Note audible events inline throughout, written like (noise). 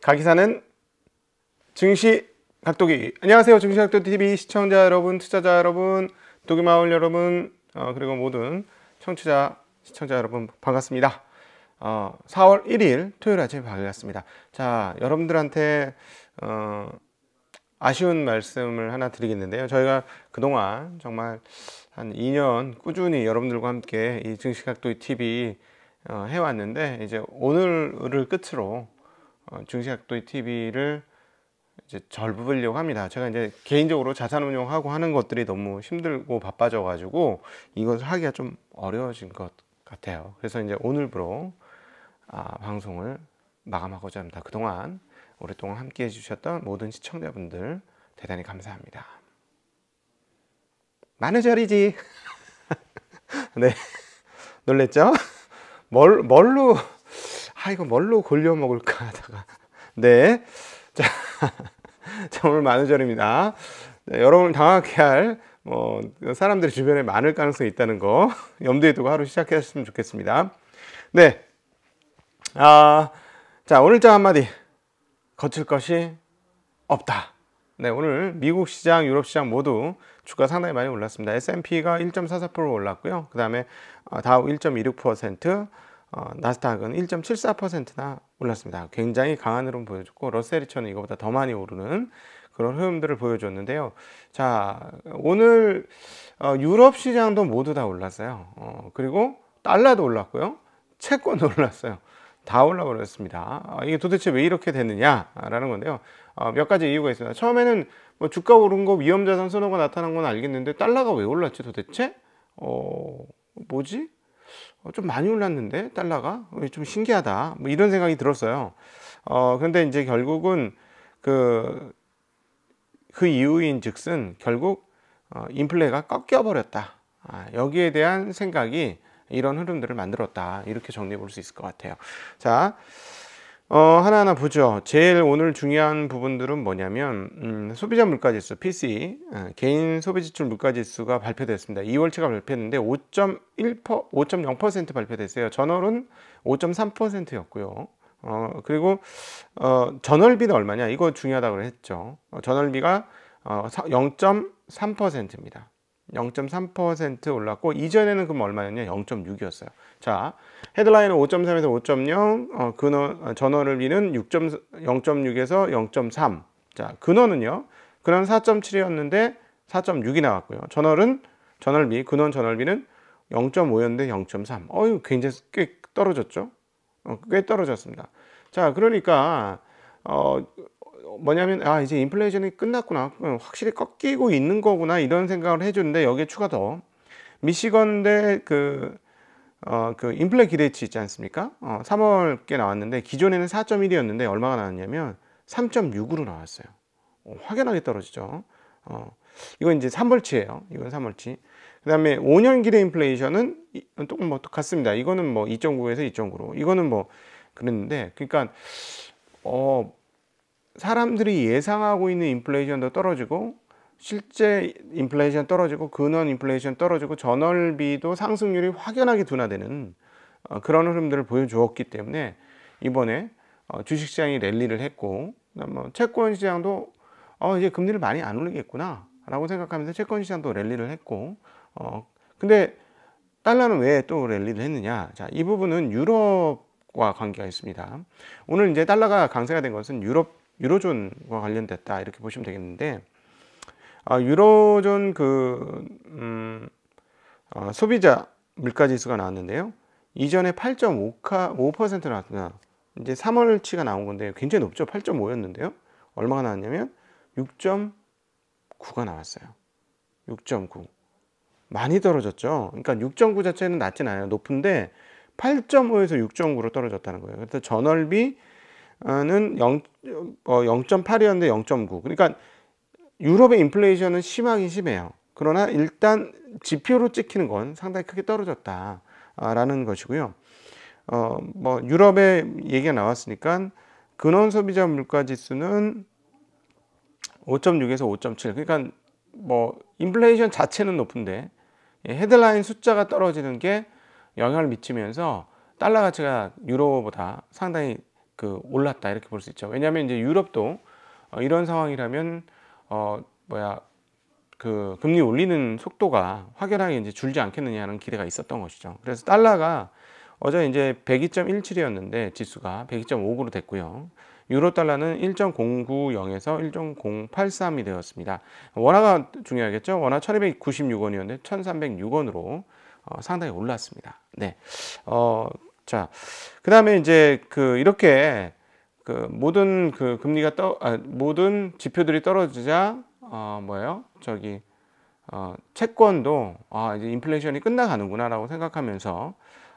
가기사는 증시 각도기 안녕하세요 증시 각도TV 기 시청자 여러분 투자자 여러분 도기마을 여러분 어, 그리고 모든 청취자 시청자 여러분 반갑습니다 어, 4월 1일 토요일 아침 에 반갑습니다 자 여러분들한테 어, 아쉬운 말씀을 하나 드리겠는데요 저희가 그동안 정말 한 2년 꾸준히 여러분들과 함께 이 증시각도TV 기 어, 해왔는데 이제 오늘을 끝으로 증시학도의 어, TV를 이제 절부려고 합니다. 제가 이제 개인적으로 자산 운용하고 하는 것들이 너무 힘들고 바빠져 가지고 이것을 하기가 좀 어려워진 것 같아요. 그래서 이제 오늘부로 아, 방송을 마감하고자 합니다. 그동안 오랫동안 함께 해주셨던 모든 시청자분들 대단히 감사합니다. 많은 절이지. (laughs) 네. 놀랬죠? 뭘, 뭘로 아 이거 뭘로 골려 먹을까 하다가 (laughs) 네. 자, (laughs) 자 오늘 만우절입니다. 네, 여러분 을 당황하게 할 뭐, 사람들이 주변에 많을 가능성이 있다는 거 (laughs) 염두에 두고 하루 시작하셨으면 좋겠습니다. 네. 아, 자, 오늘자 한마디. 거칠 것이 없다. 네, 오늘 미국 시장, 유럽 시장 모두 주가 상당히 많이 올랐습니다. S&P가 1.44% 올랐고요. 그 다음에 어, 다우 1.26%, 어, 나스닥은 1.74%나 올랐습니다. 굉장히 강한 흐름 보여줬고 러셀 2처는 이거보다 더 많이 오르는 그런 흐름들을 보여줬는데요. 자 오늘 어, 유럽 시장도 모두 다 올랐어요. 어, 그리고 달러도 올랐고요. 채권도 (laughs) 올랐어요. 다 올라버렸습니다. 아, 이게 도대체 왜 이렇게 됐느냐라는 건데요. 어, 몇 가지 이유가 있습니다. 처음에는 뭐 주가 오른 거 위험자산 선호가 나타난 건 알겠는데 달러가 왜 올랐지 도대체? 어 뭐지? 어, 좀 많이 올랐는데 달러가 어, 좀 신기하다 뭐 이런 생각이 들었어요. 어, 근데 이제 결국은 그, 그 이유인 즉슨 결국 어, 인플레가 꺾여버렸다. 아, 여기에 대한 생각이 이런 흐름들을 만들었다. 이렇게 정리해 볼 수 있을 것 같아요. 자, 어, 하나하나 보죠. 제일 오늘 중요한 부분들은 뭐냐면 음, 소비자 물가지수 PC 어, 개인 소비지출 물가지수가 발표됐습니다. 2월치가 발표했는데 5.1% 5.0% 발표됐어요. 전월은 5.3%였고요. 어, 그리고 어, 전월비는 얼마냐? 이거 중요하다고 했죠. 어, 전월비가 어, 0.3%입니다. 0.3% 올랐고 이전에는 그럼 얼마였냐 0.6이었어요 자 헤드라인은 5.3에서 5.0 어, 근원, 어, 전원을 미는 0.6에서 0.3자 근원은요 근원 4.7이었는데 4.6이 나왔고요 전월은 전월비 근원 전월비는 0.5였는데 0.3 어유 굉장히 꽤 떨어졌죠 어, 꽤 떨어졌습니다 자 그러니까 어, 뭐냐면 아 이제 인플레이션이 끝났구나 어, 확실히 꺾이고 있는 거구나 이런 생각을 해주는데 여기에 추가 더 미시건대 그 어, 그 인플레 기대치 있지 않습니까? 어, 3월께 나왔는데 기존에는 4.1이었는데 얼마가 나왔냐면 3.6으로 나왔어요. 어, 확연하게 떨어지죠. 어, 이건 이제 3월치예요. 이건 3월치. 그다음에 5년 기대 인플레이션은 조금 뭐 같습니다. 이거는 뭐 2.9에서 2.9로. 이거는 뭐 그랬는데 그러니까 어 사람들이 예상하고 있는 인플레이션도 떨어지고 실제 인플레이션 떨어지고 근원 인플레이션 떨어지고 전월비도 상승률이 확연하게 둔화되는 어, 그런 흐름들을 보여주었기 때문에 이번에 어, 주식시장이 랠리를 했고 뭐 채권 시장도 어 이제 금리를 많이 안 올리겠구나 라고 생각하면서 채권 시장도 랠리를 했고 어 근데 달러는 왜 또 랠리를 했느냐 자 이 부분은 유럽과 관계가 있습니다 오늘 이제 달러가 강세가 된 것은 유럽 유로존과 관련됐다 이렇게 보시면 되겠는데 아, 유로존 그 음, 아, 소비자 물가지수가 나왔는데요. 이전에 8.5% 나왔나 이제 3월치가 나온 건데 굉장히 높죠. 8.5였는데요. 얼마가 나왔냐면 6.9가 나왔어요. 6.9 많이 떨어졌죠. 그러니까 6.9 자체는 낮진 않아요. 높은데 8.5에서 6.9로 떨어졌다는 거예요. 그래서 전월비 는 0, 어, 0.8이었는데 0.9 그러니까 유럽의 인플레이션은 심하긴 심해요 그러나 일단 지표로 찍히는 건 상당히 크게 떨어졌다 라는 것이고요 어, 뭐 유럽의 얘기가 나왔으니까 근원 소비자 물가 지수는 5.6에서 5.7 그러니까 뭐 인플레이션 자체는 높은데 헤드라인 숫자가 떨어지는 게 영향을 미치면서 달러 가치가 유로보다 상당히 그 올랐다 이렇게 볼 수 있죠. 왜냐하면 이제 유럽도 어, 이런 상황이라면 어 뭐야 그 금리 올리는 속도가 확연하게 이제 줄지 않겠느냐는 기대가 있었던 것이죠. 그래서 달러가 어제 이제 102.17이었는데 지수가 102.59로 됐고요. 유로 달러는 1.090에서 1.083이 되었습니다. 원화가 중요하겠죠. 원화 1296원이었는데 1306원으로 어, 상당히 올랐습니다. 네. 어, 자, 그 다음에 이제 그 이렇게 그 모든 그 금리가 떠, 아, 모든 지표들이 떨어지자, 어, 뭐예요? 저기, 어, 채권도, 아, 이제 인플레이션이 끝나가는구나라고 생각하면서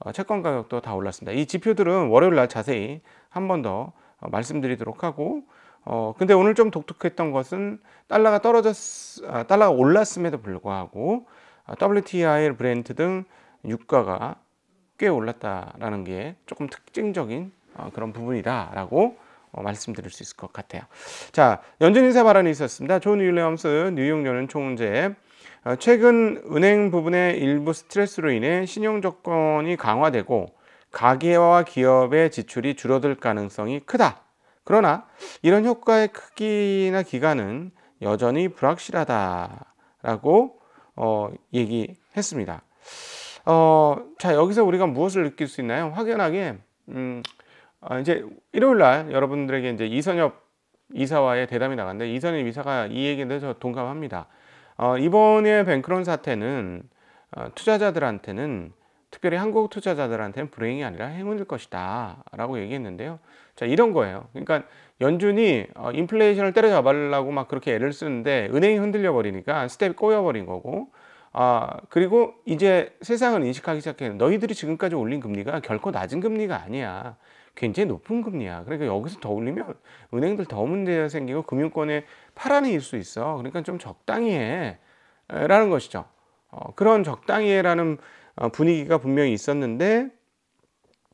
어, 채권 가격도 다 올랐습니다. 이 지표들은 월요일 날 자세히 한 번더 어, 말씀드리도록 하고, 어, 근데 오늘 좀 독특했던 것은 달러가 떨어졌, 아, 달러가 올랐음에도 불구하고, 아, 어, WTI, 브랜트등 유가가 꽤 올랐다라는 게 조금 특징적인 어, 그런 부분이다라고 어, 말씀드릴 수 있을 것 같아요. 자, 연준 인사 발언이 있었습니다. 존 윌리엄스 뉴욕 연은 총재 어, 최근 은행 부분의 일부 스트레스로 인해 신용 조건이 강화되고 가계와 기업의 지출이 줄어들 가능성이 크다. 그러나 이런 효과의 크기나 기간은 여전히 불확실하다라고 어, 얘기했습니다. 어, 자 여기서 우리가 무엇을 느낄 수 있나요? 확연하게 음, 아, 이제 일요일 날 여러분들에게 이제 이선엽 이사와의 대담이 나갔는데 이선엽 이사가 이 얘기에 대해서 동감합니다. 어, 이번에 뱅크론 사태는 어, 투자자들한테는 특별히 한국 투자자들한테는 불행이 아니라 행운일 것이다 라고 얘기했는데요. 자 이런 거예요. 그러니까 연준이 어, 인플레이션을 때려잡으려고 막 그렇게 애를 쓰는데 은행이 흔들려 버리니까 스텝이 꼬여 버린 거고 아, 그리고 이제 세상을 인식하기 시작해 너희들이 지금까지 올린 금리가 결코 낮은 금리가 아니야. 굉장히 높은 금리야. 그러니까 여기서 더 올리면 은행들 더 문제가 생기고 금융권에 파란이 일 수 있어. 그러니까 좀 적당히 해. 라는 것이죠. 어, 그런 적당히 해라는 어, 분위기가 분명히 있었는데,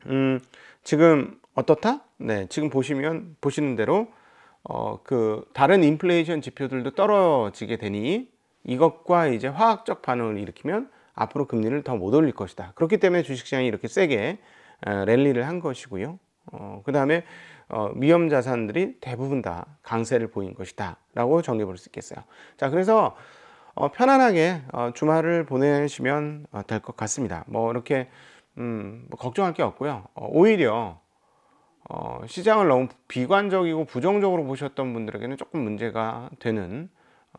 음, 지금 어떻다? 네, 지금 보시면, 보시는 대로, 어, 그, 다른 인플레이션 지표들도 떨어지게 되니, 이것과 이제 화학적 반응을 일으키면 앞으로 금리를 더 못 올릴 것이다. 그렇기 때문에 주식시장이 이렇게 세게 어, 랠리를 한 것이고요. 어, 그 다음에 어, 위험 자산들이 대부분 다 강세를 보인 것이다 라고 정리해볼 수 있겠어요 자 그래서 어, 편안하게 어, 주말을 보내시면 어, 될것 같습니다 뭐 이렇게 음, 뭐 걱정할 게 없고요 어, 오히려 시장을 너무 비관적이고 부정적으로 보셨던 분들에게는 조금 문제가 되는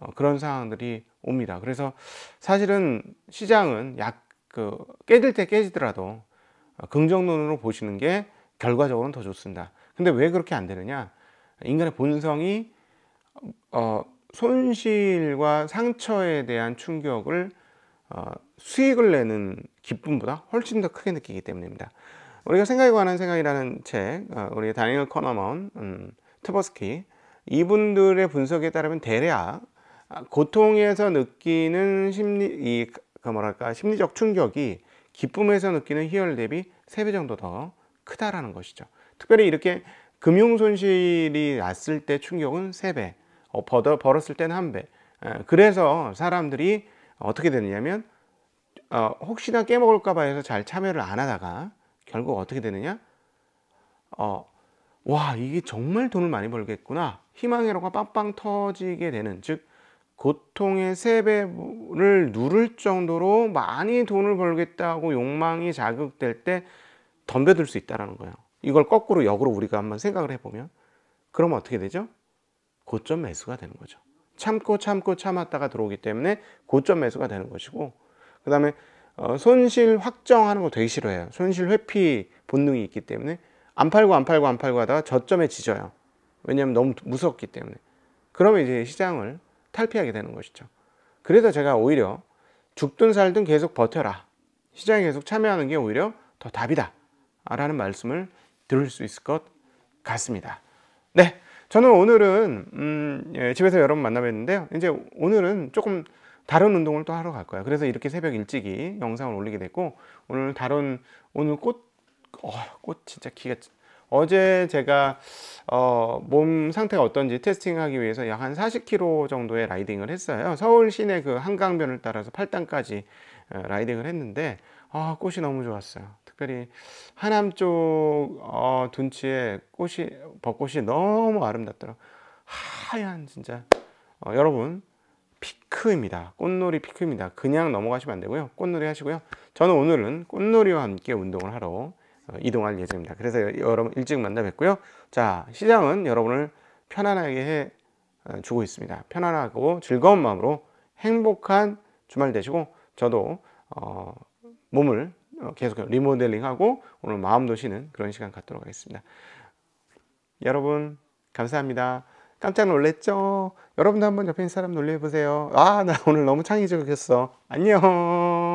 어, 그런 상황들이 옵니다. 그래서 사실은 시장은 약 그 깨질 때 깨지더라도 어, 긍정론으로 보시는 게 결과적으로는 더 좋습니다. 근데 왜 그렇게 안 되느냐? 인간의 본성이 어, 손실과 상처에 대한 충격을 어, 수익을 내는 기쁨보다 훨씬 더 크게 느끼기 때문입니다. 우리가 생각에 관한 생각이라는 책, 어, 우리 다니엘 커너먼, 음, 트버스키 이분들의 분석에 따르면 대략 고통에서 느끼는 심리 이그 뭐랄까 심리적 충격이 기쁨에서 느끼는 희열 대비 세 배 정도 더 크다라는 것이죠. 특별히 이렇게 금융 손실이 났을 때 충격은 세배 어, 벌었을 어벌 때는 한배 그래서 사람들이 어떻게 되느냐면 어, 혹시나 깨먹을까 봐 해서 잘 참여를 안 하다가 결국 어떻게 되느냐 어, 와 이게 정말 돈을 많이 벌겠구나 희망회 로가 빵빵 터지게 되는 즉 고통의 세배를 누를 정도로 많이 돈을 벌겠다고 욕망이 자극될 때 덤벼들 수 있다는 거예요. 이걸 거꾸로 역으로 우리가 한번 생각을 해보면 그러면 어떻게 되죠? 고점 매수가 되는 거죠. 참고 참고 참았다가 들어오기 때문에 고점 매수가 되는 것이고 그 다음에 어, 손실 확정하는 거 되게 싫어해요. 손실 회피 본능이 있기 때문에 안 팔고 안 팔고 안 팔고 하다가 저점에 지져요. 왜냐하면 너무 무섭기 때문에. 그러면 이제 시장을 탈피하게 되는 것이죠. 그래서 제가 오히려 죽든 살든 계속 버텨라. 시장에 계속 참여하는 게 오히려 더 답이다. 라는 말씀을 들을 수 있을 것 같습니다. 네. 저는 오늘은, 음, 예, 집에서 여러분 만나뵀는데요. 이제 오늘은 조금 다른 운동을 또 하러 갈 거예요. 그래서 이렇게 새벽 일찍이 영상을 올리게 됐고, 오늘 다른, 오늘 꽃, 어, 꽃 진짜 기가 어제 제가 어, 몸 상태가 어떤지 테스팅하기 위해서 약 한 40km 정도의 라이딩을 했어요. 서울 시내 그 한강변을 따라서 8단까지 어, 라이딩을 했는데 아, 꽃이 너무 좋았어요. 특별히 하남 쪽 어, 둔치에 꽃이 벚꽃이 너무 아름답더라고. 하얀 진짜 어, 여러분 피크입니다. 꽃놀이 피크입니다. 그냥 넘어가시면 안 되고요. 꽃놀이 하시고요. 저는 오늘은 꽃놀이와 함께 운동을 하러 어, 이동할 예정입니다. 그래서 여러분 일찍 만나 뵙고요. 자, 시장은 여러분을 편안하게 해 어, 주고 있습니다. 편안하고 즐거운 마음으로 행복한 주말 되시고 저도 어, 몸을 어, 계속 리모델링하고 오늘 마음도 쉬는 그런 시간 갖도록 하겠습니다. 여러분 감사합니다. 깜짝 놀랬죠? 여러분도 한번 옆에 있는 사람 놀려보세요. 아, 나 오늘 너무 창의적이었어. 안녕.